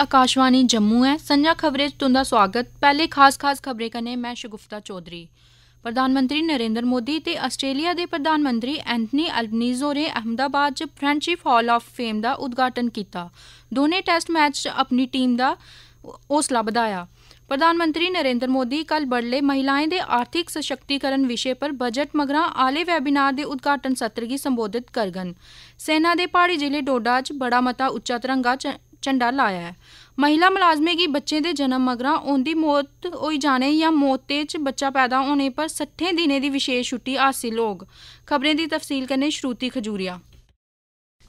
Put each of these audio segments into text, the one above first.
ਆਕਾਸ਼ਵਾਣੀ ਜੰਮੂ ਹੈ ਸੰਜਾ ਖਬਰੇ ਤੁੰਦਾ ਸਵਾਗਤ ਪਹਿਲੇ ਖਾਸ ਖਾਸ ਖਬਰੇ ਕਨੇ ਮੈਂ ਸ਼ਗੁਫਤਾ ਚੌਧਰੀ ਪ੍ਰਧਾਨ ਮੰਤਰੀ ਨਰਿੰਦਰ ਮੋਦੀ ਤੇ ਆਸਟ੍ਰੇਲੀਆ ਦੇ ਪ੍ਰਧਾਨ ਮੰਤਰੀ ਐਂਥਨੀ ਅਲਬਨੀਜ਼ੋ ਨੇ ਅਹਮਦਾਬਾਦ ਚ ਫ੍ਰੈਂਚੀਫ ਹਾਲ ਆਫ ਫੇਮ ਦਾ ਉਦਘਾਟਨ ਕੀਤਾ ਦੋਨੇ ਟੈਸਟ ਮੈਚ ਚ ਆਪਣੀ ਟੀਮ ਦਾ ਹੌਸਲਾ ਵਧਾਇਆ ਪ੍ਰਧਾਨ ਮੰਤਰੀ ਨਰਿੰਦਰ ਮੋਦੀ ਕੱਲ ਬੜਲੇ ਮਹਿਲਾਵਾਂ ਦੇ ਆਰਥਿਕ ਸਸ਼ਕਤੀਕਰਨ ਵਿਸ਼ੇ ਪਰ ਬਜਟ ਮਗਰਾ ਆਲੇ ਵੈਬਿਨਾਰ ਦੇ ਉਦਘਾਟਨ ਸੱਤਰ ਕੀ ਸੰਬੋਧਿਤ ਕਰਗਨ ਸੈਨਾ ਦੇ ਪਹਾੜੀ ਜ਼ਿਲ੍ਹੇ ਡੋਡਾ ਚ ਬੜਾ ਮਤਾ ਉੱਚਾ ਤਰੰਗਾ ਝੰਡਾ ਲਾਇਆ ਹੈ ਮਹਿਲਾ ਮੁਲਾਜ਼ਮੇ ਕੀ ਬੱਚੇ ਦੇ ਜਨਮ ਮਗਰਾਂ ਉਹਦੀ ਮੌਤ ਹੋਈ ਜਾਣੇ ਜਾਂ ਮੌਤ ਤੇ ਚ ਬੱਚਾ ਪੈਦਾ ਹੋਣੇ ਪਰ 60 ਦਿਨੇ ਦੀ ਵਿਸ਼ੇਸ਼ ਛੁੱਟੀ ਹਾਸਿਲ ਲੋਗ ਖਬਰੇ ਦੀ ਤਫਸੀਲ ਕਰਨੇ ਸ਼ਰੂਤੀ ਖਜੂਰੀਆ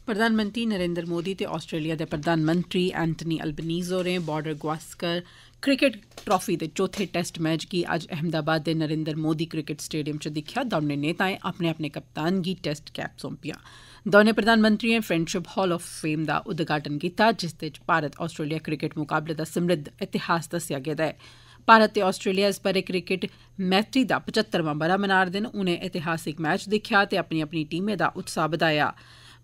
ਪ੍ਰਧਾਨ ਮੰਤਰੀ ਨਰਿੰਦਰ ਮੋਦੀ ਤੇ ਆਸਟ੍ਰੇਲੀਆ ਦੇ ਪ੍ਰਧਾਨ ਮੰਤਰੀ ਐਂਟਨੀ ਅਲਬਨੀਜ਼ੋ ਨੇ ਬਾਰਡਰ ਗਵਾਸਕਰ ਕ੍ਰਿਕਟ ਟਰਾਫੀ ਦੇ ਚੌਥੇ ਟੈਸਟ ਮੈਚ ਕੀ ਅੱਜ ਅਹਮਦਾਬਾਦ ਦੇ ਨਰਿੰਦਰ ਮੋਦੀ ਕ੍ਰਿਕਟ ਸਟੇਡੀਅਮ 'ਚ ਦਿਖਿਆ ਦੋਨੇ ਨੇਤਾਏ ਆਪਣੇ ਆਪਣੇ ਕਪਤਾਨਗੀ ਟੈਸਟ ਕੈਪ ਸੌਂਪੀਆਂ ਦੋਨੇ ਪ੍ਰਧਾਨ ਮੰਤਰੀ ਨੇ ਫਰੈਂਡਸ਼ਿਪ ਹਾਲ ਆਫ ਫੇਮ ਦਾ ਉਦਘਾਟਨ ਕੀਤਾ ਜਿਸ ਤੇ ਭਾਰਤ ਆਸਟ੍ਰੇਲੀਆ ਕ੍ਰਿਕਟ ਮੁਕਾਬਲੇ ਦਾ ਸਿਮਰਿਧ ਇਤਿਹਾਸ ਦੱਸਿਆ ਗਿਆ ਹੈ ਭਾਰਤ ਤੇ ਆਸਟ੍ਰੇਲੀਆ ਇਸ ਬਾਰੇ ਕ੍ਰਿਕਟ ਮੈਚੀ ਦਾ 75ਵਾਂ ਬਰਾ ਮਨਾਰ ਦਿਨ ਉਹਨੇ ਇਤਿਹਾਸਿਕ ਮੈਚ ਦੇਖਿਆ ਤੇ ਆਪਣੀ ਆਪਣੀ ਟੀਮੇ ਦਾ ਉਤਸ਼ਾਹ ਵਧਾਇਆ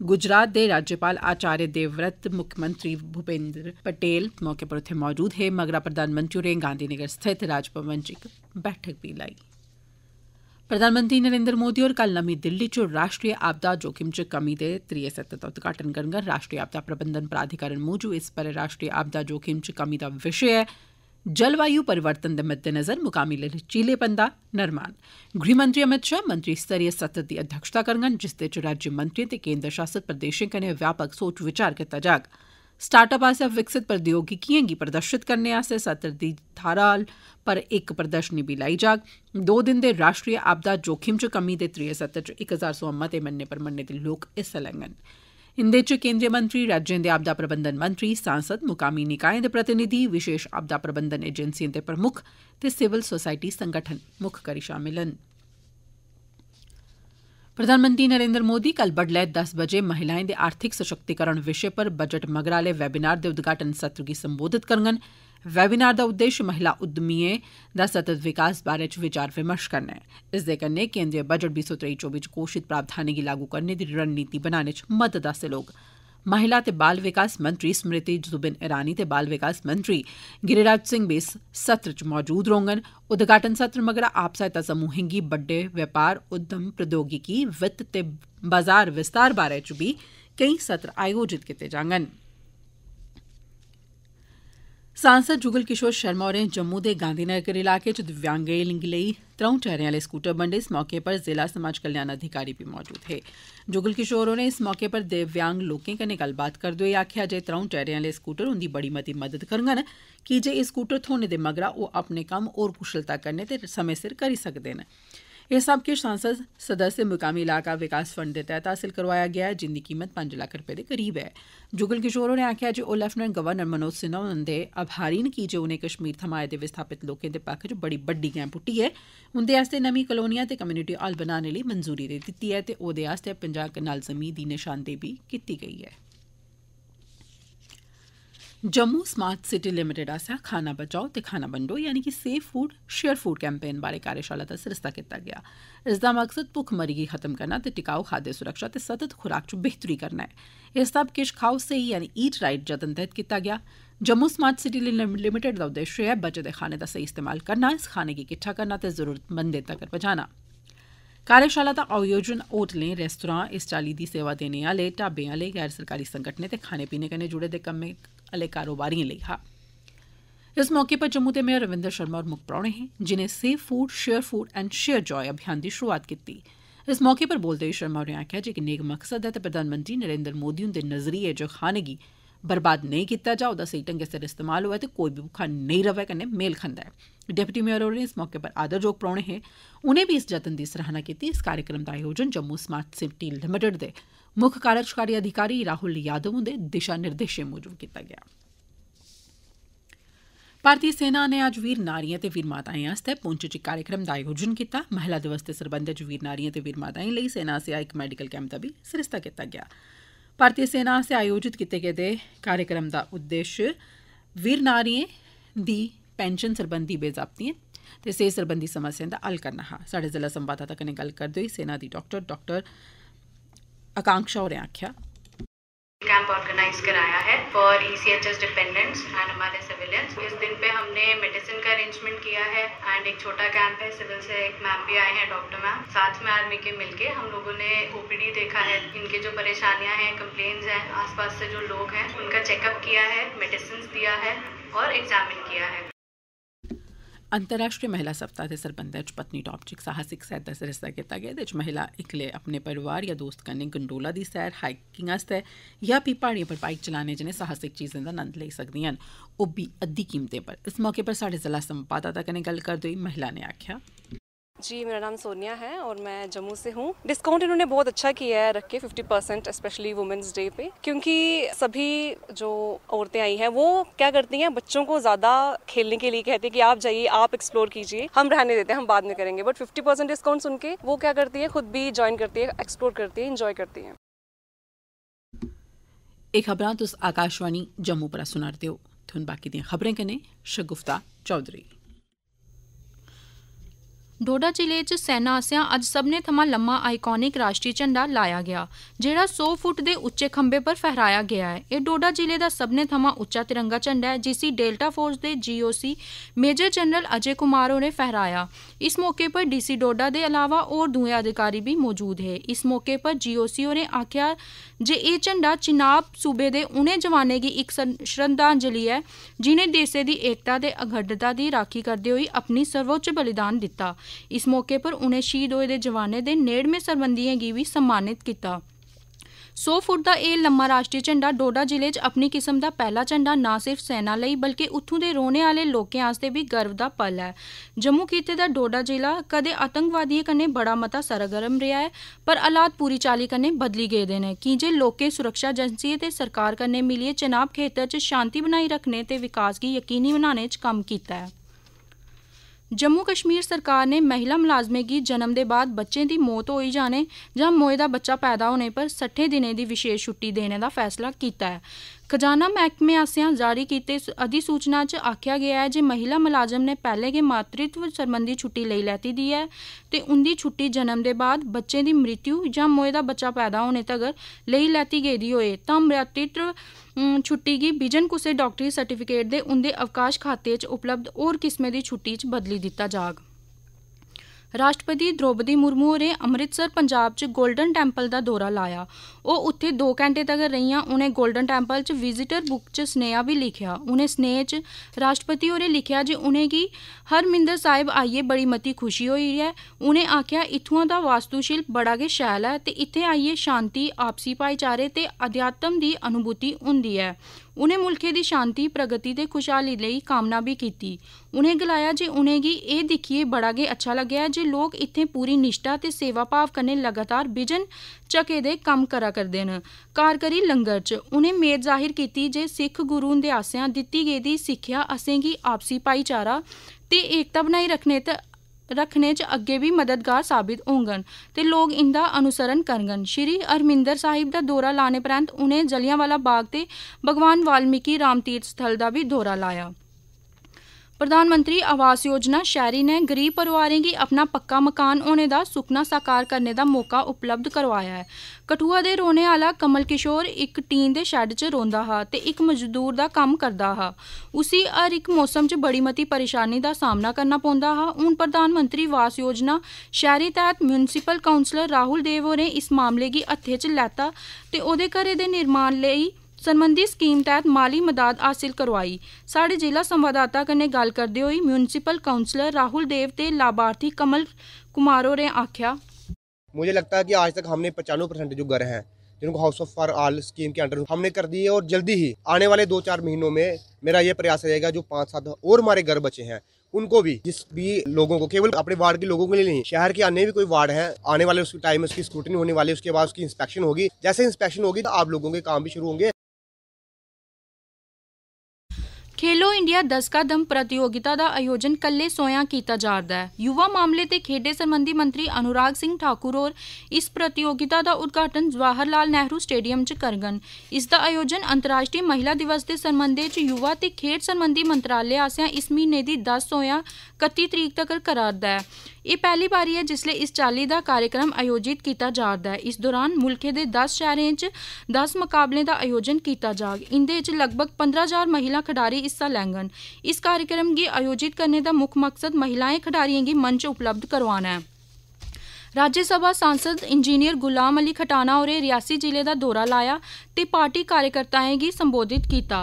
ਗੁਜਰਾਤ ਦੇ ਰਾਜਪਾਲ ਆਚਾਰਿਆ ਦੇਵਵਰਤ ਮੁੱਖ ਮੰਤਰੀ ਭੁਪਿੰਦਰ ਪਟੇਲ ਮੌਕੇ ਪਰ ਉਥੇ ਮੌਜੂਦ ਹੈ ਮਗਰਾ ਪ੍ਰਧਾਨ ਮੰਤਰੀ ਰੇ ਗਾਂਧੀ ਨਗਰ ਸਥਿਤ ਰਾਜਪਵਨ ਚ ਬੈਠਕ ਵੀ ਲਈ प्रधानमंत्री नरेन्द्र मोदी होर कल नमीं दिल्ली च राष्ट्रीय आपदा जोखिम च कमी दे त्रिये सत्र दा उद्घाटन करङन राष्ट्रीय आपदा प्रबंधन प्राधिकरण मूजब इस ब'रे राष्ट्रीय आपदा जोखिम च कमी दा विषय ऐ जलवायु परिवर्तन दे मद्देनज़र मुकामी लचीलेपन दा निर्माण गृहमंत्री अमित शाह मंत्री स्तरीय सत्र दी अध्यक्षता करङन जिस च राज्यमंत्रियें ते केन्द्र शासित प्रदेशें कन्नै व्यापक सोच विचार कीता जाग स्टार्टअप आसेआ विकसित प्रौद्योगिकियें गी प्रदर्शित करने आस्तै सत्र दी थाहरा पर इक प्रदर्शनी बी लाई जाग दो दिन दे राष्ट्रीय आपदा जोखिम च कमी दे त्रिये सत्र च इक हजार सोयां मते मन्ने परमन्ने दे लोक हिस्सा लैंगन इंदे च केन्द्रीय मंत्री राज्यें दे आपदा प्रबंधन मंत्री सांसद मुकामी निकायें दे प्रतिनिधि विशेष आपदा प्रबंधन एजेंसिएं दे प्रमुख ते सिविल सोसायटी संगठन मुक्ख करी शामिल न प्रधानमंत्री नरेन्द्र मोदी कल बड्डलै दस बजे महिलाएं दे आर्थिक सशक्तिकरण विषय पर बजट मगरा आले वेबिनार दे उद्घाटन सत्र गी संबोधित करङन वेबिनार दा उद्देश्य महिला उद्यमिएं दा सतत विकास बारै च विचार विमर्श करना ऐ इसदे कन्नै केन्द्रीय बजट बीह् सौ त्रेई चौबी च घोषित प्रावधानें गी लागू करने दी रणनीति बनाने च मदाद हासल होग महिला ते बाल विकास मंत्री स्मृति जुबिन ईरानी ते बाल विकास मंत्री गिरिराज सिंह बी इस सत्र च मौजूद रौंडन उद्घाटन सत्र मगरा आप सहायता समूहें गी बड्डे बपार उद्यम प्रौद्योगिकी वित्त ते बजार विस्तार बारै च बी केई सत्र आयोजित कीते जांडन सांसद जुगल किशोर शर्मा होरें जम्मू दे गांधीनगर इलाके च दिव्यांगें लेई त्र'ऊं टायरें आले स्कूटर बंडे इस मौके पर जिला समाज कल्याण अधिकारी बी मौजूद हे जुगल किशोर होरें इस मौके पर दिव्यांग लोकें कन्नै गल्लबात करदे होई आक्खेआ जे त्र'ऊं टायरें आले स्कूटर उन्दी बड़ी मती मदद करङन की जे एह् स्कूटर थ्होने दे मगरा ओ अपने कम्म होर कुशलता कन्नै ते समें सिर करी सकदे न ਇਹ ਸਭ ਕੁਝ ਸੰਸਦ ਸਦੱਸ ਮੁਕਾਮੀ ਇਲਾਕਾ ਵਿਕਾਸ ਫੰਡ ਦੇ ਤਹਿਤ ਹਾਸਲ ਕਰਵਾਇਆ ਗਿਆ ਹੈ ਜਿੰਦੀ ਕੀਮਤ 5 ਲੱਖ ਰੁਪਏ ਦੇ ਕਰੀਬ ਹੈ ਜੁਗਲ ਕਿਸ਼ੋਰ ਨੇ ਆਖਿਆ ਜੀ ਉਹ ਲੈਫਟਨੈਂਟ ਗਵਰਨਰ ਮਨੋਜ ਸਿੰਘ ਨੂੰ ਦੇ ਅਭਾਰੀਨ ਕੀ ਜੋ ਉਹਨੇ ਕਸ਼ਮੀਰ ਥਮਾਏ ਦੇ ਵਿਸਥਾਪਿਤ ਲੋਕਾਂ ਦੇ ਪੱਖ 'ਚ ਬੜੀ ਵੱਡੀ ਗੈਂ ਪੁੱਟੀ ਹੈ ਉਹਦੇ ਵਾਸਤੇ ਨਵੀਂ ਕਲੋਨੀਆ ਤੇ ਕਮਿਊਨਿਟੀ ਹਾਲ ਬਣਾਉਣ ਲਈ ਮਨਜ਼ੂਰੀ ਦੇ ਦਿੱਤੀ ਹੈ ਤੇ ਉਹਦੇ ਵਾਸਤੇ ਪੰਜਾਬ ਕਨਾਲ ਜ਼ਮੀਨ ਦੀ ਨਿਸ਼ਾਨਦੇਹੀ ਵੀ ਕੀਤੀ ਗਈ ਹੈ जम्मू स्मार्ट सिटी लिमिटेड आसेआ खाना बचाओ ते खाना बंडो यानी कि safe food share food campaign बारे कार्यशाला दा सरिस्ता कीता गेआ इसदा मकसद भुखमरी गी खत्म करना ते टिकाऊ खाद्य सुरक्षा ते सतत खुराक च बेहतरी करना ऐ इस सब किश खाओ सेही यानी ईट राइट जतन तहत कीता गेआ जम्मू स्मार्ट सिटी लिमिटेड दा उद्देश्य ऐ बचे दे खाने दा सही इस्तेमाल करना इस खाने गी किट्ठा करना ते जरूरतमंदें तगर पजाना कार्यशाला दा आयोजन होटलें रेस्तरां इस चाली दी सेवा देने आले ढाबें आले गैर सरकारी संगठनें ते खाने पीने कन्नै जुड़े दे कम्में आले कारोबारिएं लेई हा इस मौके पर जम्मू दे मेयर रविन्द्र शर्मा होर मुक्ख परौहने हे जिनें safe food share food and share joy अभियान दी शुरूआत कीती इस मौके पर बोलदे होई शर्मा होरें आखेआ जे इक नेक मकसद ऐ ते प्रधानमंत्री नरेन्द्र मोदी हुंदे नज़रिये च खाने गी बर्बाद नेईं कीता जा ओह्दा सेई ढंगै सिर इस्तेमाल होऐ ते कोई बी भुक्खा नेईं रवै कन्नै मेल खंदा ऐ डिप्टी मेयर होरें इस मौके उप्पर आदरयोग परौहने हे उनें बी इस जतन दी सराहना कीती इस कार्यक्रम दा आयोजन जम्मू स्मार्ट सिटी लिमिटेड दे मुक्ख कार्जकारी अधिकारी राहुल यादव हुन्दे दिशा निर्देशें मूजब कीता गेआ भारतीय सेना नै अज्ज वीर नारिएं ते वीर माताएं आस्तै पुंछ च इक कार्यक्रम दा आयोजन कीता महिला दिवस दे सरबंधै च वीर नारिएं ते वीर माताएं लेई सेना आसेआ इक मेडिकल कैंप दा बी सरिस्ता कीता गेआ हा भारतीय सेना आसेआ आयोजित कीते गेदे कार्यक्रम दा उद्देश्य वीर नारियें दी पैंशन सरबंधी बेजाबतिएं ते सेहत सरबंधी समस्याएं दा हल करना हा स्हाड़े जिला संवाददाता कन्नै गल्ल करदे होई सेना दी डॉ डाक्टर आकांक्षा होरें आखेआ कैंप ऑर्गेनाइज कराया है for E C H S dependents and हमारे सिविलियंस इस दिन पे हमने मेडिसिन का अरेंजमेंट किया है एंड एक छोटा कैंप है सिविल से एक मैम भी आए हैं डॉक्टर मैम साथ में आर्मी के मिलके हम लोगों ने ओपीडी देखा है इनके जो परेशानियां हैं कंप्लेन हैं आसपास से जो लोग हैं उनका चेकअप किया है मेडिसिन दिया है और एग्जामिन किया है ਅੰਤਰਰਾਸ਼ਟਰੀ ਮਹਿਲਾ ਸਪਤਾਹ ਦੇ ਸਰਬੰਧਾਂ ਚ ਪਤਨੀਟਾਪ ਚ ਇੱਕ ਸਾਹਸਿਕ ਸੈਰ ਦਾ ਸਿਰਸਾ ਕੀਤਾ ਗਿਆ ਜਿਸ ਮਹਿਲਾ ਇਕਲੇ ਆਪਣੇ ਪਰਿਵਾਰ ਜਾਂ ਦੋਸਤ ਕਨੇ ਗੰਡੋਲਾ ਦੀ ਸੈਰ ਹਾਈਕਿੰਗ ਵਾਸਤੇ ਜਾਂ ਵੀ ਪਹਾੜੀਆਂ ਪਰ ਬਾਈਕ ਚਲਾਣੇ ਜਨੇ ਸਾਹਸਿਕ ਚੀਜ਼ਾਂ ਦਾ ਆਨੰਦ ਲੈ ਸਕਦੀਆਂ ਹਨ ਉਹ ਵੀ ਅੱਧੀ ਕੀਮਤੇ ਪਰ ਇਸ ਮੌਕੇ ਪਰ ਸਾਡੇ ਜ਼ਿਲ੍ਹਾ ਸੰਪਾਦਕਤਾ ਕਨੇ ਗੱਲ ਕਰਦੇ ਹੋਈ ਮਹਿਲਾ ਨੇ ਆਖਿਆ जी मेरा नाम सोनिया है और मैं जम्मू से हूँ डिस्काउंट इन्होंने बहुत अच्छा किया है रख के fifty percent specially women's day पे क्योंकि सभी जो औरतें आई हैं वो क्या करती हैं बच्चों को ज़्यादा खेलने के लिए कहती है कि आप जाइए आप एक्सप्लोर कीजिए हम रहने देते हैं हम बाद में करेंगे बट फिफ्टी परसेंट डिस्काउंट सुन के वो क्या करती है खुद भी ज्वाइन करती है एक्सप्लोर करती है इंजॉय करती है एक खबर तो आकाशवाणी जम्मू पर ਪਰ ਸੁਣਾਰਦੇ हो बाकी ਬਾਕੀ ਦੀਆਂ ਖਬਰਾਂ ਕਨੇ ਡੋਡਾ ਜ਼ਿਲ੍ਹੇ 'ਚ ਸੈਨਾ ਆਸਿਆਂ ਅੱਜ ਸਭਨੇ ਥਮਾਂ ਲੰਮਾ ਆਈਕੋਨਿਕ ਰਾਸ਼ਟਰੀ ਝੰਡਾ ਲਾਇਆ ਗਿਆ ਜਿਹੜਾ 100 ਫੁੱਟ ਦੇ ਉੱਚੇ ਖੰਭੇ ਪਰ ਫਹਿਰਾਇਆ ਗਿਆ ਹੈ ਇਹ ਡੋਡਾ ਜ਼ਿਲ੍ਹੇ ਦਾ ਸਭਨੇ ਥਮਾਂ ਉੱਚਾ ਤਿਰੰਗਾ ਝੰਡਾ ਹੈ ਜਿਸ ਦੀ ਡੈਲਟਾ ਫੋਰਸ ਦੇ GOC major general Ajay Kumar ਹੋਰੇ ਫਹਿਰਾਇਆ ਇਸ ਮੌਕੇ ਪਰ ਡੀਸੀ ਡੋਡਾ ਦੇ ਇਲਾਵਾ ਹੋਰ ਦੂਏ ਅਧਿਕਾਰੀ ਵੀ ਮੌਜੂਦ ਹੈ ਇਸ ਮੌਕੇ ਪਰ ਜੀਓਸੀ ਹੋਰੇ ਆਖਿਆ ਜੇ ਇਹ ਝੰਡਾ ਚਿਨਾਬ ਸੂਬੇ ਦੇ ਉਹਨੇ ਜਵਾਨੇ ਦੀ ਇੱਕ ਸ਼ਰਧਾਂਜਲੀ ਹੈ ਜਿਨੇ ਦੇਸ਼ ਦੀ ਏਕਤਾ ਦੇ ਅਖੰਡਤਾ ਦੀ ਰਾਖੀ ਕਰਦੇ ਹੋਏ ਆਪਣੀ ਸਰਵੋੱਚ ਬਲੀਦਾਨ ਦਿੱਤਾ ਇਸ ਮੌਕੇ ਪਰ ਉਹਨੇ ਸ਼ਹੀਦ ਹੋਏ ਦੇ ਜਵਾਨਾਂ ਦੇ ਨੇੜਮੇ ਸਰਬੰਧੀਆਂ ਗੀ ਵੀ ਸਨਮਾਨਿਤ ਕੀਤਾ 100 ਫੁੱਟ ਦਾ ਇਹ ਲੰਮਾ ਰਾਸ਼ਟਰੀ ਝੰਡਾ ਡੋਡਾ ਜ਼ਿਲ੍ਹੇ 'ਚ ਆਪਣੀ ਕਿਸਮ ਦਾ ਪਹਿਲਾ ਝੰਡਾ ਨਾ ਸਿਰਫ ਸੈਨਾ ਲਈ ਬਲਕਿ ਉੱਥੋਂ ਦੇ ਰੋਣੇ ਵਾਲੇ ਲੋਕਾਂ ਆਸਤੇ ਵੀ ਗਰਵ ਦਾ ਪਲ ਹੈ ਜੰਮੂ ਖਿੱਤੇ ਦਾ ਡੋਡਾ ਜ਼ਿਲ੍ਹਾ ਕਦੇ ਆਤੰਕਵਾਦੀਆਂ ਕੰਨੇ ਬੜਾ ਮਤਾ ਸਰਗਰਮ ਰਿਹਾ ਹੈ ਪਰ ਹਾਲਾਤ ਪੂਰੀ ਚਾਲੀ ਕੰਨੇ ਬਦਲੀ ਗਏ ਦੇ ਨੇ ਕਿ ਜੇ ਲੋਕੇ ਸੁਰੱਖਿਆ ਏਜੰਸੀ ਤੇ ਸਰਕਾਰ ਕੰਨੇ ਮਿਲੀਏ ਚਨਾਬ ਖੇਤਰ 'ਚ ਸ਼ਾਂਤੀ ਬਣਾਈ ਰੱਖਣੇ ਤੇ ਵਿਕਾਸ ਕੀ ਯਕੀਨੀ ਬਣਾਉਣੇ 'ਚ ਕੰਮ ਕੀਤਾ ਹੈ ਜੰਮੂ ਕਸ਼ਮੀਰ ਸਰਕਾਰ ਨੇ ਮਹਿਲਾ ਮੁਲਾਜ਼ਮੇ ਕੀ ਜਨਮ ਦੇ ਬਾਅਦ ਬੱਚੇ ਦੀ ਮੌਤ ਹੋਈ ਜਾਣੇ ਜਾਂ ਮੋਏ ਦਾ ਬੱਚਾ ਪੈਦਾ ਹੋਣੇ ਪਰ 60 ਦਿਨੇ ਦੀ ਵਿਸ਼ੇਸ਼ ਛੁੱਟੀ ਦੇਣੇ ਦਾ ਫੈਸਲਾ ਕੀਤਾ ਹੈ ਖਜ਼ਾਨਾ ਮਹਿਕਮੇ ਆਸਿਆਂ ਜਾਰੀ ਕੀਤੇ ਅਧਿਸੂਚਨਾ 'ਚ ਆਖਿਆ ਗਿਆ ਹੈ ਜੇ ਮਹਿਲਾ ਮੁਲਾਜ਼ਮ ਨੇ ਪਹਿਲੇ ਕੇ ਮਾਤ੍ਰਿਤਵ ਸੰਬੰਧੀ ਛੁੱਟੀ ਲਈ ਲੈਤੀ ਦੀ ਹੈ ਤੇ ਉਹਦੀ ਛੁੱਟੀ ਜਨਮ ਦੇ ਬਾਅਦ ਬੱਚੇ ਦੀ ਮ੍ਰਿਤਿਉ ਜਾਂ ਮੋਏ ਦਾ ਬੱਚਾ ਪੈਦਾ ਹੋਣੇ ਤੱਕ ਲਈ ਲੈਤੀ ਗਈ ਦੀ ਹੋਏ ਤਾਂ ਮ੍ਰਿਤਿਤਵ ਛੁੱਟੀ ਕੀ ਵਿਜਨ ਕੁਸੇ ਡਾਕਟਰੀ ਸਰਟੀਫਿਕੇਟ ਦੇ ਉਹਦੇ ਅਵਕਾਸ਼ ਖਾਤੇ 'ਚ ਉਪਲਬਧ ਹੋਰ ਕਿਸਮੇ ਦੀ ਛੁੱਟੀ 'ਚ ਬਦਲੀ ਦਿੱਤਾ ਜਾਗ ਰਾਸ਼ਟਰਪਤੀ ਦ੍ਰੋਪਦੀ ਮੁਰਮੂ ਹੋਰੇ ਅੰਮ੍ਰਿਤਸਰ ਪੰਜਾਬ 'ਚ 골ਡਨ ਟੈਂਪਲ ਦਾ ਦੌਰਾ ਲਾਇਆ ਉਹ ਉੱਥੇ 2 ਘੰਟੇ ਤੱਕ ਰਹੀਆਂ ਉਹਨੇ 골ਡਨ ਟੈਂਪਲ 'ਚ ਵਿਜ਼ਿਟਰ ਬੁੱਕ 'ਚ ਸਨੇਹਾ ਵੀ ਲਿਖਿਆ ਉਹਨੇ ਸਨੇਹ 'ਚ ਰਾਸ਼ਟਰਪਤੀ ਹੋਰੇ ਲਿਖਿਆ ਜੇ ਉਹਨੇ ਕੀ ਹਰਮਿੰਦਰ ਸਾਹਿਬ ਆਈਏ ਬੜੀ ਮਤੀ ਖੁਸ਼ੀ ਹੋਈ ਹੈ ਉਹਨੇ ਆਖਿਆ ਇਥੋਂ ਦਾ ਵਾਸਤੂਸ਼ਿਲਪ ਬੜਾ ਗੇ ਸ਼ੈਲ ਹੈ ਤੇ ਇੱਥੇ ਆਈਏ ਸ਼ਾਂਤੀ ਆਪਸੀ ਭਾਈਚਾਰੇ ਤੇ ਅਧਿਆਤਮ ਦੀ ਅਨੁਭੂਤੀ ਹੁੰਦੀ ਹੈ ਉਨੇ ਮੁਲਕੇ ਦੀ ਸ਼ਾਂਤੀ ਪ੍ਰਗਤੀ ਤੇ ਖੁਸ਼ਹਾਲੀ ਲਈ ਕਾਮਨਾ ਵੀ ਕੀਤੀ ਉਹਨੇ ਗਲਾਇਆ ਜੇ ਉਹਨੇ ਕੀ ਇਹ ਦੇਖੀਏ ਬੜਾ ਗੇ ਅੱਛਾ ਲੱਗਿਆ ਜੇ ਲੋਕ ਇੱਥੇ ਪੂਰੀ ਨਿਸ਼ਟਾ ਤੇ ਸੇਵਾ ਭਾਵ ਕਰਨੇ ਲਗਾਤਾਰ ਵਿਜਨ ਚਕੇ ਦੇ ਕੰਮ ਕਰਾ ਕਰਦੇ ਹਨ ਕਾਰਕਰੀ ਲੰਗਰ ਚ ਉਹਨੇ ਮੇਦ ਜ਼ਾਹਿਰ ਕੀਤੀ ਜੇ ਸਿੱਖ ਗੁਰੂਆਂ ਦੇ ਆਸਿਆਂ ਦਿੱਤੀ ਗਈ ਦੀ ਸਿੱਖਿਆ ਅਸੀਂ ਕੀ ਆਪਸੀ ਭਾਈਚਾਰਾ ਤੇ ਏਕਤਾ ਬਣਾਈ ਰੱਖਣੇ ਤੇ ਰੱਖਣੇ 'ਚ ਅੱਗੇ ਵੀ ਮਦਦਗਾਰ ਸਾਬਿਤ ਹੋਣਗਨ ਤੇ ਲੋਕ ਇੰਦਾ ਅਨੁਸਰਨ ਕਰਨਗਨ ਸ਼੍ਰੀ ਅਰਮਿੰਦਰ ਸਾਹਿਬ ਦਾ ਦੌਰਾ ਲਾਣੇ ਪ੍ਰੰਤ ਉਹਨੇ ਜਲਿਆਂਵਾਲਾ ਬਾਗ ਤੇ ਭਗਵਾਨ ਵਾਲਮੀਕੀ ਰਾਮਤੀਰਥ ਸਥਲ ਦਾ ਵੀ ਦੌਰਾ ਲਾਇਆ ਪ੍ਰਧਾਨ ਮੰਤਰੀ ਆਵਾਸ ਯੋਜਨਾ ਸ਼ਹਿਰੀ ਨੇ ਗਰੀਬ ਪਰਿਵਾਰਾਂ की ਆਪਣਾ ਪੱਕਾ ਮਕਾਨ ਹੋਣੇ ਦਾ ਸੁਪਨਾ ਸਾਕਾਰ ਕਰਨ ਦਾ ਮੌਕਾ ਉਪਲਬਧ ਕਰਵਾਇਆ ਹੈ ਕਠੂਆ ਦੇ ਰੋਣੇ ਵਾਲਾ ਕਮਲ ਕਿਸ਼ੋਰ ਇੱਕ ਟੀਨ ਦੇ ਸ਼ੈੱਡ 'ਚ ਰੋਂਦਾ ਹਾ ਤੇ ਇੱਕ ਮਜ਼ਦੂਰ ਦਾ ਕੰਮ ਕਰਦਾ ਹਾ ਉਸੇ ਹਰ ਇੱਕ ਮੌਸਮ 'ਚ ਬੜੀ ਮਤੀ ਪਰੇਸ਼ਾਨੀ ਦਾ ਸਾਹਮਣਾ ਕਰਨਾ ਪਉਂਦਾ ਹਾ ਹੁਣ ਪ੍ਰਧਾਨ ਮੰਤਰੀ ਆਵਾਸ ਯੋਜਨਾ ਸ਼ਹਿਰੀ ਤਹਿਤ ਮਿਊਨਿਸਪਲ ਕਾਉਂਸਲਰ ਰਾਹੁਲ ਦੇਵੋ ਨੇ ਇਸ ਮਾਮਲੇ ਦੀ ਹੱਥੇ 'ਚ ਲੈਤਾ ਤੇ ਉਹਦੇ ਘਰੇ ਦੇ ਨਿਰਮਾਣ ਲਈ संबंधी स्कीम तहत माली मदद हासिल करवाई साढ़े जिला संवाददाता कन्नै गल्ल करदे होई म्यूनिसिपल काउंसलर राहुल देव ते लाभार्थी कमल कुमार होरें आखेआ मुझे लगता है कि आज तक हमने पचानवे परसेंट जो घर हैं जिनको house of for all scheme के अंडर हमने कर दी है और जल्दी ही आने वाले दो चार महीनों में मेरा ये प्रयास रहेगा जो पाँच सात और हमारे घर बचे हैं उनको भी जिस भी लोगों को केवल अपने वार्ड के लोगों के लिए नहीं शहर के अन्य भी कोई वार्ड है आने वाले उसके टाइम में उसकी स्क्रूटनी होने वाली उसके बाद उसकी इंस्पेक्शन होगी जैसे इंस्पेक्शन होगी तो आप लोगों के काम भी शुरू होंगे ਇੰਡੀਆ ਦਸਕਾ ਕਦਮ ਪ੍ਰਤੀਯੋਗਿਤਾ ਦਾ ਆਯੋਜਨ ਕੱਲੇ ਸੋਇਆ ਕੀਤਾ ਜਾ ਰਿਹਾ ਹੈ ਯੁਵਾ ਮਾਮਲੇ ਤੇ ਖੇਡੇ ਸੰਬੰਧੀ ਮੰਤਰੀ ਅਨੁਰਾਗ ਸਿੰਘ ਠਾਕੁਰ ਔਰ ਇਸ ਪ੍ਰਤੀਯੋਗਿਤਾ ਦਾ ਉਦਘਾਟਨ ਜਵਾਹਰ ਲਾਲ ਨਹਿਰੂ ਸਟੇਡੀਅਮ 'ਚ ਕਰਗਨ ਇਸ ਦਾ ਆਯੋਜਨ ਅੰਤਰਰਾਸ਼ਟਰੀ ਮਹਿਲਾ ਦਿਵਸ ਦੇ ਸੰਬੰਧ 'ਚ ਯੁਵਾ ਤੇ ਖੇਡ ਸੰਬੰਧੀ ਮੰਤਰਾਲੇ ਆਸਿਆ ਇਸ ਮਹੀਨੇ ਦੀ 10 ਸੋਇਆ 31 ਤਰੀਕ ਤੱਕ ਕਰਾਰਦਾ ਹੈ ਇਹ ਪਹਿਲੀ ਵਾਰੀ ਹੈ ਜਿਸ ਲਈ ਇਸ ਚਾਲੀ ਦਾ ਕਾਰਜਕ੍ਰਮ ਆਯੋਜਿਤ ਕੀਤਾ ਜਾ ਰਿਹਾ ਹੈ ਇਸ ਦੌਰਾਨ ਮੁਲਕੇ ਦੇ 10 ਸ਼ਹਿਰਾਂ 'ਚ 10 ਮੁਕਾਬਲੇ ਦਾ ਆਯੋਜਨ ਕੀਤਾ ਜਾਗ ਇੰਦੇ 'ਚ ਲਗਭਗ 15000 ਮਹਿਲਾ ਖਿਡਾਰੀ ਹਿੱਸਾ ਲੈਣਗੇ आंगन इस कार्यक्रम की आयोजित करने का मुख्य मकसद महिलाएं खिडारियों की मंच उपलब्ध करवाना है राज्यसभा सांसद इंजीनियर गुलाम अली खटाना और रियासी जिले का दौरा लाया ते पार्टी कार्यकर्ताएं की संबोधित किया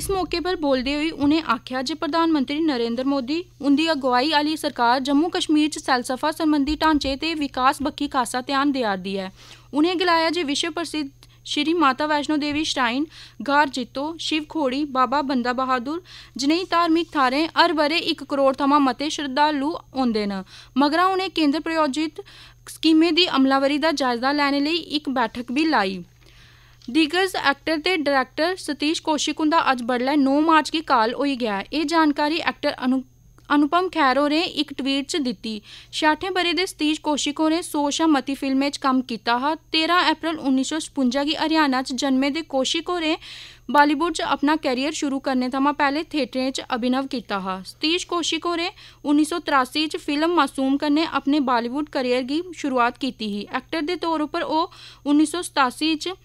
इस मौके पर बोलते हुए उन्हें आख्या जे प्रधानमंत्री नरेंद्र मोदी उनकी अगुवाई आली सरकार जम्मू कश्मीर सैलसफा संबंधी ढांचे ते विकास बखी खासा ध्यान दे है उन्हें गलाया जे विश्व प्रसिद्ध ਸ਼੍ਰੀ ਮਾਤਾ ਵੈਸ਼ਨੋ ਦੇਵੀ ਸ਼ਰਾਈਨ ਘਰ ਜਿੱਤੋ ਸ਼ਿਵ ਖੋੜੀ ਬਾਬਾ ਬੰਦਾ ਬਹਾਦੁਰ ਜਨੇਈ ਧਾਰਮਿਕ ਥਾਰੇ ਅਰ ਬਰੇ 1 ਕਰੋੜ ਥਮਾ ਮਤੇ ਸ਼ਰਧਾਲੂ ਆਉਂਦੇ ਨੇ ਮਗਰਾ ਉਹਨੇ ਕੇਂਦਰ ਪ੍ਰਯੋਜਿਤ ਸਕੀਮੇ ਦੀ ਅਮਲਾਵਰੀ ਦਾ ਜਾਇਜ਼ਾ ਲੈਣ ਲਈ ਇੱਕ ਬੈਠਕ ਵੀ ਲਾਈ दिग्गज ਐਕਟਰ ਤੇ ਡਾਇਰੈਕਟਰ सतीश ਕੋਸ਼ਿਕੁੰਦਾ ਅੱਜ अज्ज 9 ਮਾਰਚ ਕੀ ਕਾਲ ਹੋਈ ਗਿਆ ਇਹ ਜਾਣਕਾਰੀ ਐਕਟਰ अनु अनुपम खैर होरें इक ट्वीट च दित्ती छेआठें ब'रे दे सतीश कौशिक होरें सौ शा मती फिल्में च कम्म कीता हा तेरां अप्रैल उन्नी सौ छपुंजा गी हरियाणा च जन्मे दे कौशिक होरें बालीवुड च अपना कैरियर शुरू करने थमां पैह्लें थिएटरें च अभिनव कीता हा सतीश कौशिक होरें उन्नी सौ त्रासी च फिल्म मासूम कन्नै अपने बालीवुड करियर गी शुरुआत कीती ही एक्टर दे तौर उप्पर ओह् उन्नी सौ सतासी च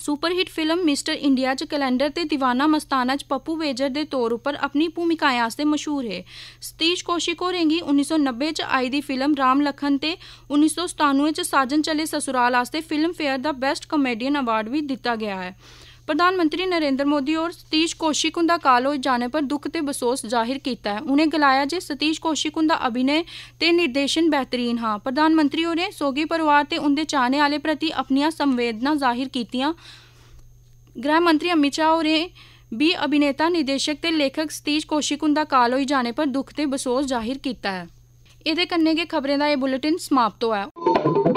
super hit film mister India 'ਚ ਕੈਲੰਡਰ ਤੇ دیਵਾਨਾ ਮਸਤਾਨਾ 'ਚ ਪੱਪੂ ਵੇਜਰ ਦੇ ਤੌਰ ਉੱਪਰ ਆਪਣੀ ਭੂਮਿਕਾਵਾਂ ਆਸਤੇ ਮਸ਼ਹੂਰ ਹੈ ਸਤੀਸ਼ ਕੋਸ਼ਿਕ ਹੋਰੇਂਗੀ 1990 'ਚ ਆਈ ਦੀ ਫਿਲਮ ਰਾਮ ਲਖਨ ਤੇ 1997 'ਚ ਸਾਜਨ ਚਲੇ ਸਸੁਰਾਲ ਆਸਤੇ ਫਿਲਮ ਫੇਅਰ ਦਾ ਬੈਸਟ ਕਮੇਡੀਅਨ ਅਵਾਰਡ ਵੀ ਦਿੱਤਾ ਗਿਆ ਹੈ ਪ੍ਰਧਾਨ ਮੰਤਰੀ ਨਰਿੰਦਰ ਮੋਦੀ ਔਰ ਸਤੀਸ਼ ਕੋਸ਼ਿਕੁੰ ਦਾ ਕਾਲ ਹੋਏ ਜਾਣੇ ਪਰ ਦੁੱਖ ਤੇ ਬਸੋਸ ਜ਼ਾਹਿਰ ਕੀਤਾ ਹੈ ਉਹਨੇ ਗਲਾਇਆ ਜੇ ਸਤੀਸ਼ ਕੋਸ਼ਿਕੁੰ ਦਾ ਅਭਿਨੈ ਤੇ ਨਿਰਦੇਸ਼ਨ ਬਿਹਤਰੀਨ ਹਾਂ ਪ੍ਰਧਾਨ ਮੰਤਰੀ ਔਰ ਨੇ ਸੋਗੀ ਪਰਿਵਾਰ ਤੇ ਉਹਦੇ ਚਾਹਨੇ ਵਾਲੇ ਪ੍ਰਤੀ ਆਪਣੀਆਂ ਸੰਵੇਦਨਾ ਜ਼ਾਹਿਰ ਕੀਤੀਆਂ ਗ੍ਰਹਿ ਮੰਤਰੀ ਅਮਿਤ ਸ਼ਾਹ ਔਰ ਵੀ ਅਭਿਨੇਤਾ ਨਿਰਦੇਸ਼ਕ ਤੇ ਲੇਖਕ ਸਤੀਸ਼ ਕੋਸ਼ਿਕੁੰ ਦਾ ਕਾਲ ਹੋਏ ਜਾਣੇ ਪਰ ਦੁੱਖ ਤੇ ਬਸੋਸ ਜ਼ਾਹਿਰ ਕੀਤਾ ਹੈ ਇਹਦੇ ਕੰਨੇ ਕੇ ਖਬਰਾਂ ਦਾ ਇਹ ਬੁਲੇਟਿਨ ਸਮਾਪਤ ਹੋਇਆ